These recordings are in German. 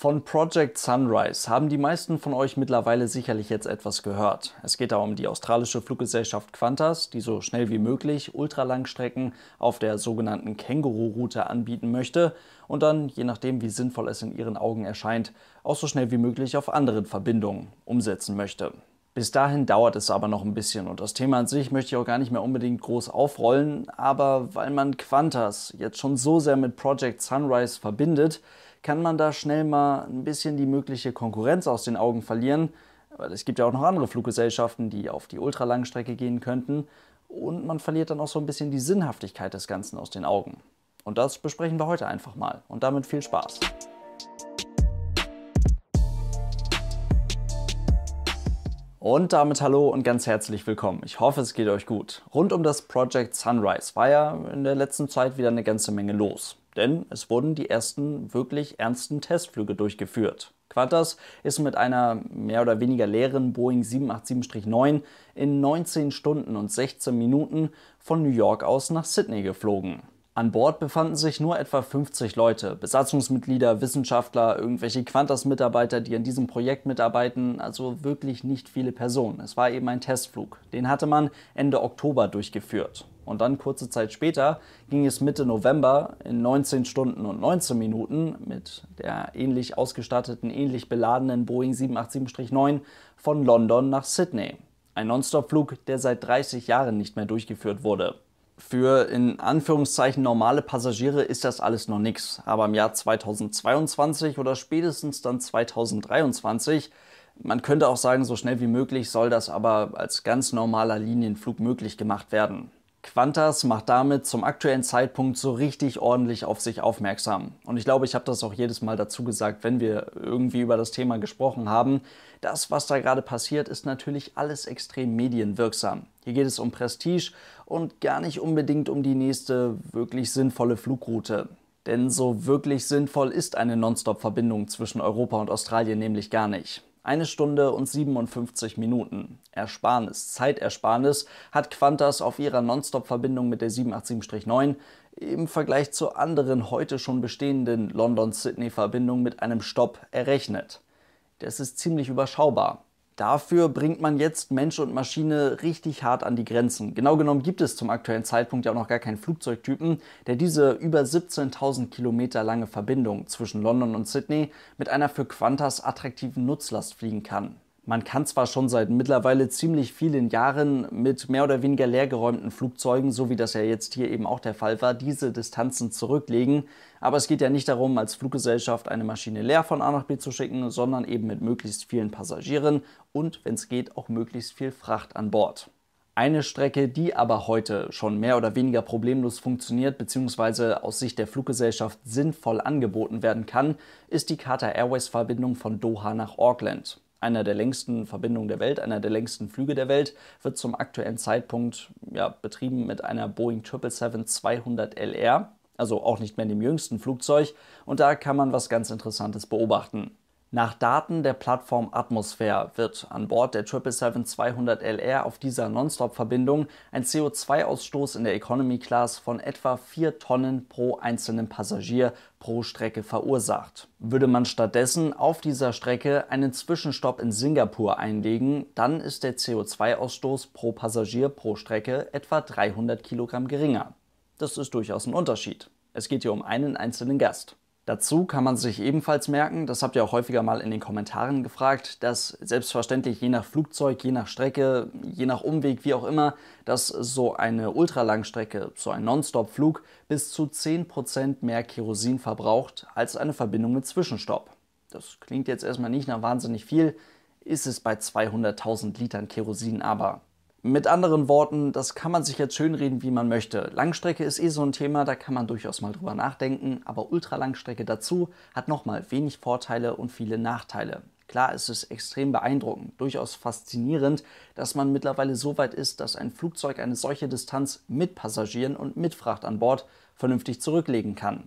Von Project Sunrise haben die meisten von euch mittlerweile sicherlich jetzt etwas gehört. Es geht da um die australische Fluggesellschaft Qantas, die so schnell wie möglich Ultralangstrecken auf der sogenannten Känguru-Route anbieten möchte und dann, je nachdem wie sinnvoll es in ihren Augen erscheint, auch so schnell wie möglich auf anderen Verbindungen umsetzen möchte. Bis dahin dauert es aber noch ein bisschen und das Thema an sich möchte ich auch gar nicht mehr unbedingt groß aufrollen, aber weil man Qantas jetzt schon so sehr mit Project Sunrise verbindet, kann man da schnell mal ein bisschen die mögliche Konkurrenz aus den Augen verlieren. Weil es gibt ja auch noch andere Fluggesellschaften, die auf die Ultralangstrecke gehen könnten. Und man verliert dann auch so ein bisschen die Sinnhaftigkeit des Ganzen aus den Augen. Und das besprechen wir heute einfach mal. Und damit viel Spaß. Und damit hallo und ganz herzlich willkommen. Ich hoffe, es geht euch gut. Rund um das Project Sunrise war ja in der letzten Zeit wieder eine ganze Menge los denn es wurden die ersten wirklich ernsten Testflüge durchgeführt. Qantas ist mit einer mehr oder weniger leeren Boeing 787-9 in 19 Stunden und 16 Minuten von New York aus nach Sydney geflogen. An Bord befanden sich nur etwa 50 Leute, Besatzungsmitglieder, Wissenschaftler, irgendwelche Qantas-Mitarbeiter, die an diesem Projekt mitarbeiten, also wirklich nicht viele Personen. Es war eben ein Testflug. Den hatte man Ende Oktober durchgeführt. Und dann kurze Zeit später ging es Mitte November in 19 Stunden und 19 Minuten mit der ähnlich ausgestatteten, ähnlich beladenen Boeing 787-9 von London nach Sydney. Ein Nonstop-Flug, der seit 30 Jahren nicht mehr durchgeführt wurde. Für in Anführungszeichen normale Passagiere ist das alles noch nichts, aber im Jahr 2022 oder spätestens dann 2023 man könnte auch sagen, so schnell wie möglich soll das aber als ganz normaler Linienflug möglich gemacht werden. Quantas macht damit zum aktuellen Zeitpunkt so richtig ordentlich auf sich aufmerksam. Und ich glaube, ich habe das auch jedes Mal dazu gesagt, wenn wir irgendwie über das Thema gesprochen haben. Das, was da gerade passiert, ist natürlich alles extrem medienwirksam. Hier geht es um Prestige und gar nicht unbedingt um die nächste wirklich sinnvolle Flugroute. Denn so wirklich sinnvoll ist eine Nonstop-Verbindung zwischen Europa und Australien nämlich gar nicht. Eine Stunde und 57 Minuten. Ersparnis, Zeitersparnis hat Qantas auf ihrer Nonstop-Verbindung mit der 787-9 im Vergleich zu anderen heute schon bestehenden London-Sydney-Verbindungen mit einem Stopp errechnet. Das ist ziemlich überschaubar. Dafür bringt man jetzt Mensch und Maschine richtig hart an die Grenzen. Genau genommen gibt es zum aktuellen Zeitpunkt ja auch noch gar keinen Flugzeugtypen, der diese über 17.000 Kilometer lange Verbindung zwischen London und Sydney mit einer für Qantas attraktiven Nutzlast fliegen kann. Man kann zwar schon seit mittlerweile ziemlich vielen Jahren mit mehr oder weniger leergeräumten Flugzeugen, so wie das ja jetzt hier eben auch der Fall war, diese Distanzen zurücklegen, aber es geht ja nicht darum, als Fluggesellschaft eine Maschine leer von A nach B zu schicken, sondern eben mit möglichst vielen Passagieren und, wenn es geht, auch möglichst viel Fracht an Bord. Eine Strecke, die aber heute schon mehr oder weniger problemlos funktioniert bzw. aus Sicht der Fluggesellschaft sinnvoll angeboten werden kann, ist die Qatar Airways Verbindung von Doha nach Auckland einer der längsten Verbindungen der Welt, einer der längsten Flüge der Welt, wird zum aktuellen Zeitpunkt ja, betrieben mit einer Boeing 777-200LR, also auch nicht mehr dem jüngsten Flugzeug. Und da kann man was ganz Interessantes beobachten. Nach Daten der Plattform Atmosphere wird an Bord der 777-200LR auf dieser Nonstop-Verbindung ein CO2-Ausstoß in der Economy Class von etwa 4 Tonnen pro einzelnen Passagier pro Strecke verursacht. Würde man stattdessen auf dieser Strecke einen Zwischenstopp in Singapur einlegen, dann ist der CO2-Ausstoß pro Passagier pro Strecke etwa 300 Kilogramm geringer. Das ist durchaus ein Unterschied. Es geht hier um einen einzelnen Gast. Dazu kann man sich ebenfalls merken, das habt ihr auch häufiger mal in den Kommentaren gefragt, dass selbstverständlich je nach Flugzeug, je nach Strecke, je nach Umweg, wie auch immer, dass so eine Ultralangstrecke, so ein Nonstop-Flug bis zu 10% mehr Kerosin verbraucht als eine Verbindung mit Zwischenstopp. Das klingt jetzt erstmal nicht nach wahnsinnig viel, ist es bei 200.000 Litern Kerosin aber. Mit anderen Worten, das kann man sich jetzt schönreden, wie man möchte. Langstrecke ist eh so ein Thema, da kann man durchaus mal drüber nachdenken, aber Ultralangstrecke dazu hat nochmal wenig Vorteile und viele Nachteile. Klar ist es extrem beeindruckend, durchaus faszinierend, dass man mittlerweile so weit ist, dass ein Flugzeug eine solche Distanz mit Passagieren und mit Fracht an Bord vernünftig zurücklegen kann.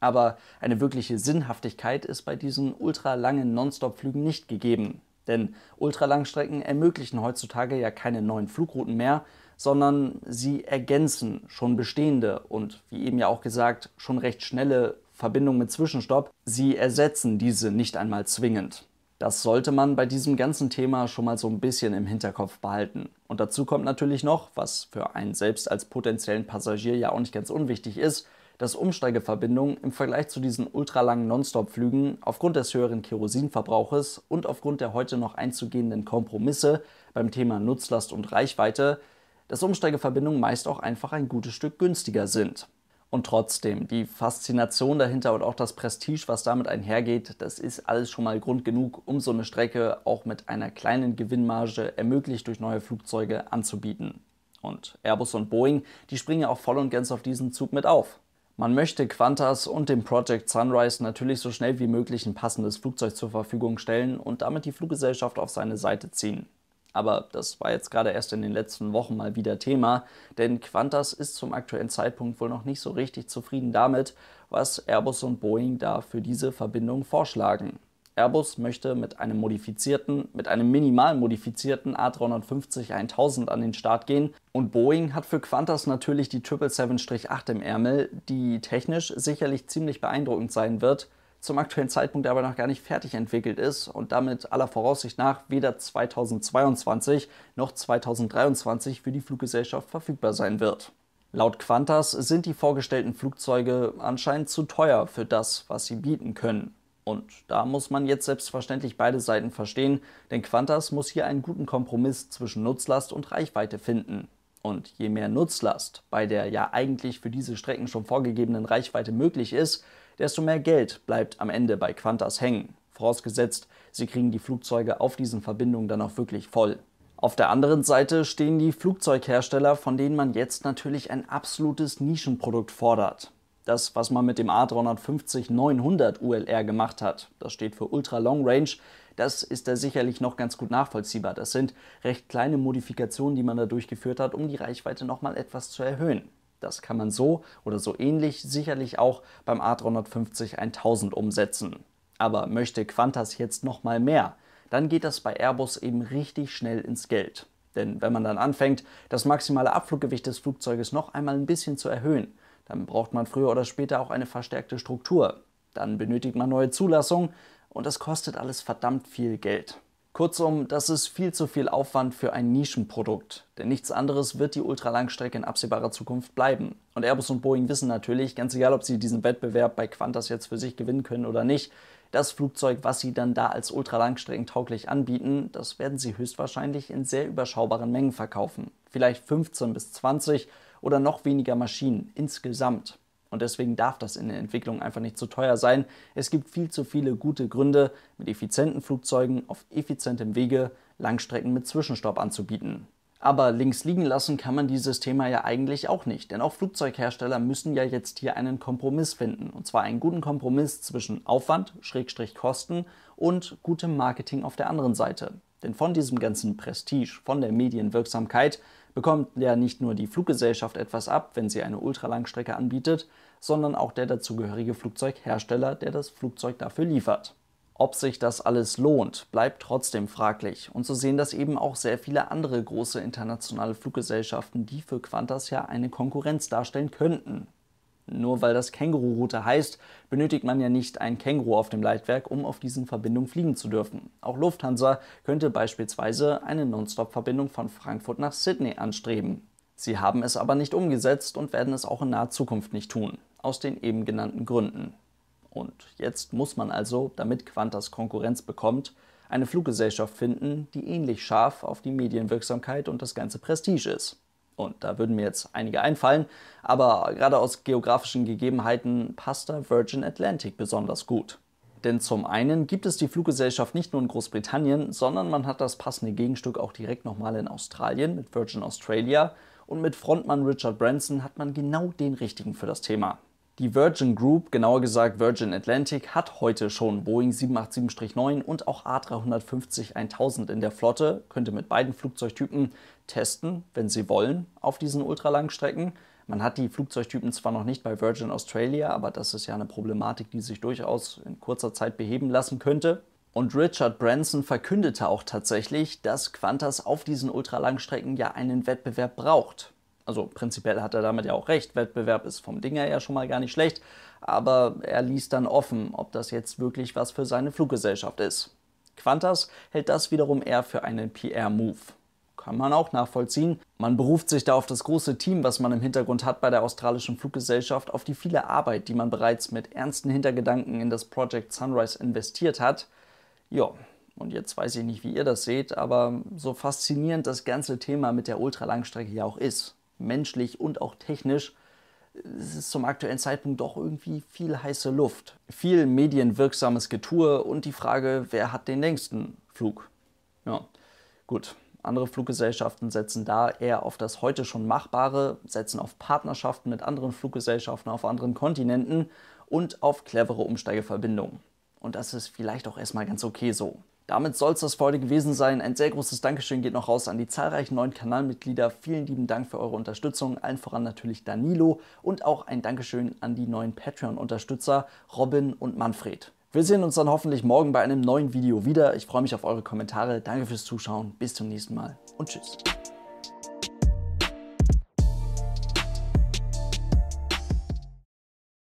Aber eine wirkliche Sinnhaftigkeit ist bei diesen ultralangen Nonstop-Flügen nicht gegeben. Denn Ultralangstrecken ermöglichen heutzutage ja keine neuen Flugrouten mehr, sondern sie ergänzen schon bestehende und wie eben ja auch gesagt, schon recht schnelle Verbindungen mit Zwischenstopp. Sie ersetzen diese nicht einmal zwingend. Das sollte man bei diesem ganzen Thema schon mal so ein bisschen im Hinterkopf behalten. Und dazu kommt natürlich noch, was für einen selbst als potenziellen Passagier ja auch nicht ganz unwichtig ist, dass Umsteigeverbindungen im Vergleich zu diesen ultralangen Nonstop-Flügen aufgrund des höheren Kerosinverbrauches und aufgrund der heute noch einzugehenden Kompromisse beim Thema Nutzlast und Reichweite, dass Umsteigeverbindungen meist auch einfach ein gutes Stück günstiger sind. Und trotzdem, die Faszination dahinter und auch das Prestige, was damit einhergeht, das ist alles schon mal Grund genug, um so eine Strecke auch mit einer kleinen Gewinnmarge ermöglicht durch neue Flugzeuge anzubieten. Und Airbus und Boeing, die springen ja auch voll und ganz auf diesen Zug mit auf. Man möchte Qantas und dem Project Sunrise natürlich so schnell wie möglich ein passendes Flugzeug zur Verfügung stellen und damit die Fluggesellschaft auf seine Seite ziehen. Aber das war jetzt gerade erst in den letzten Wochen mal wieder Thema, denn Qantas ist zum aktuellen Zeitpunkt wohl noch nicht so richtig zufrieden damit, was Airbus und Boeing da für diese Verbindung vorschlagen. Airbus möchte mit einem modifizierten, mit einem minimal modifizierten A350-1000 an den Start gehen und Boeing hat für Qantas natürlich die 777-8 im Ärmel, die technisch sicherlich ziemlich beeindruckend sein wird, zum aktuellen Zeitpunkt aber noch gar nicht fertig entwickelt ist und damit aller Voraussicht nach weder 2022 noch 2023 für die Fluggesellschaft verfügbar sein wird. Laut Qantas sind die vorgestellten Flugzeuge anscheinend zu teuer für das, was sie bieten können. Und da muss man jetzt selbstverständlich beide Seiten verstehen, denn Quantas muss hier einen guten Kompromiss zwischen Nutzlast und Reichweite finden. Und je mehr Nutzlast bei der ja eigentlich für diese Strecken schon vorgegebenen Reichweite möglich ist, desto mehr Geld bleibt am Ende bei Quantas hängen. Vorausgesetzt, sie kriegen die Flugzeuge auf diesen Verbindungen dann auch wirklich voll. Auf der anderen Seite stehen die Flugzeughersteller, von denen man jetzt natürlich ein absolutes Nischenprodukt fordert. Das, was man mit dem A350-900 ULR gemacht hat, das steht für Ultra Long Range, das ist da sicherlich noch ganz gut nachvollziehbar. Das sind recht kleine Modifikationen, die man da durchgeführt hat, um die Reichweite nochmal etwas zu erhöhen. Das kann man so oder so ähnlich sicherlich auch beim A350 1000 umsetzen. Aber möchte Qantas jetzt nochmal mehr, dann geht das bei Airbus eben richtig schnell ins Geld. Denn wenn man dann anfängt, das maximale Abfluggewicht des Flugzeuges noch einmal ein bisschen zu erhöhen, dann braucht man früher oder später auch eine verstärkte Struktur. Dann benötigt man neue Zulassungen und das kostet alles verdammt viel Geld. Kurzum, das ist viel zu viel Aufwand für ein Nischenprodukt, denn nichts anderes wird die Ultralangstrecke in absehbarer Zukunft bleiben. Und Airbus und Boeing wissen natürlich, ganz egal ob sie diesen Wettbewerb bei Qantas jetzt für sich gewinnen können oder nicht, das Flugzeug, was sie dann da als ultralangstreckentauglich anbieten, das werden sie höchstwahrscheinlich in sehr überschaubaren Mengen verkaufen. Vielleicht 15 bis 20 oder noch weniger Maschinen insgesamt. Und deswegen darf das in der Entwicklung einfach nicht zu teuer sein. Es gibt viel zu viele gute Gründe, mit effizienten Flugzeugen auf effizientem Wege Langstrecken mit Zwischenstopp anzubieten. Aber links liegen lassen kann man dieses Thema ja eigentlich auch nicht, denn auch Flugzeughersteller müssen ja jetzt hier einen Kompromiss finden. Und zwar einen guten Kompromiss zwischen Aufwand, Schrägstrich Kosten und gutem Marketing auf der anderen Seite. Denn von diesem ganzen Prestige, von der Medienwirksamkeit bekommt ja nicht nur die Fluggesellschaft etwas ab, wenn sie eine Ultralangstrecke anbietet, sondern auch der dazugehörige Flugzeughersteller, der das Flugzeug dafür liefert. Ob sich das alles lohnt, bleibt trotzdem fraglich. Und so sehen das eben auch sehr viele andere große internationale Fluggesellschaften, die für Qantas ja eine Konkurrenz darstellen könnten, nur weil das Känguru-Route heißt, benötigt man ja nicht ein Känguru auf dem Leitwerk, um auf diesen Verbindungen fliegen zu dürfen. Auch Lufthansa könnte beispielsweise eine non stop verbindung von Frankfurt nach Sydney anstreben. Sie haben es aber nicht umgesetzt und werden es auch in naher Zukunft nicht tun, aus den eben genannten Gründen. Und jetzt muss man also, damit Qantas Konkurrenz bekommt, eine Fluggesellschaft finden, die ähnlich scharf auf die Medienwirksamkeit und das ganze Prestige ist. Und da würden mir jetzt einige einfallen, aber gerade aus geografischen Gegebenheiten passt da Virgin Atlantic besonders gut. Denn zum einen gibt es die Fluggesellschaft nicht nur in Großbritannien, sondern man hat das passende Gegenstück auch direkt nochmal in Australien mit Virgin Australia und mit Frontmann Richard Branson hat man genau den richtigen für das Thema. Die Virgin Group, genauer gesagt Virgin Atlantic, hat heute schon Boeing 787-9 und auch A350-1000 in der Flotte, könnte mit beiden Flugzeugtypen testen, wenn sie wollen, auf diesen Ultralangstrecken. Man hat die Flugzeugtypen zwar noch nicht bei Virgin Australia, aber das ist ja eine Problematik, die sich durchaus in kurzer Zeit beheben lassen könnte. Und Richard Branson verkündete auch tatsächlich, dass Qantas auf diesen Ultralangstrecken ja einen Wettbewerb braucht. Also prinzipiell hat er damit ja auch recht. Wettbewerb ist vom Dinger ja schon mal gar nicht schlecht, aber er ließ dann offen, ob das jetzt wirklich was für seine Fluggesellschaft ist. Qantas hält das wiederum eher für einen PR-Move. Kann man auch nachvollziehen. Man beruft sich da auf das große Team, was man im Hintergrund hat bei der australischen Fluggesellschaft, auf die viele Arbeit, die man bereits mit ernsten Hintergedanken in das Project Sunrise investiert hat. Ja, und jetzt weiß ich nicht, wie ihr das seht, aber so faszinierend das ganze Thema mit der Ultralangstrecke ja auch ist menschlich und auch technisch, es ist zum aktuellen Zeitpunkt doch irgendwie viel heiße Luft. Viel medienwirksames Getue und die Frage, wer hat den längsten Flug? Ja, gut. Andere Fluggesellschaften setzen da eher auf das heute schon Machbare, setzen auf Partnerschaften mit anderen Fluggesellschaften auf anderen Kontinenten und auf clevere Umsteigeverbindungen. Und das ist vielleicht auch erstmal ganz okay so. Damit soll es das für heute gewesen sein. Ein sehr großes Dankeschön geht noch raus an die zahlreichen neuen Kanalmitglieder. Vielen lieben Dank für eure Unterstützung. Allen voran natürlich Danilo und auch ein Dankeschön an die neuen Patreon-Unterstützer Robin und Manfred. Wir sehen uns dann hoffentlich morgen bei einem neuen Video wieder. Ich freue mich auf eure Kommentare. Danke fürs Zuschauen. Bis zum nächsten Mal und tschüss.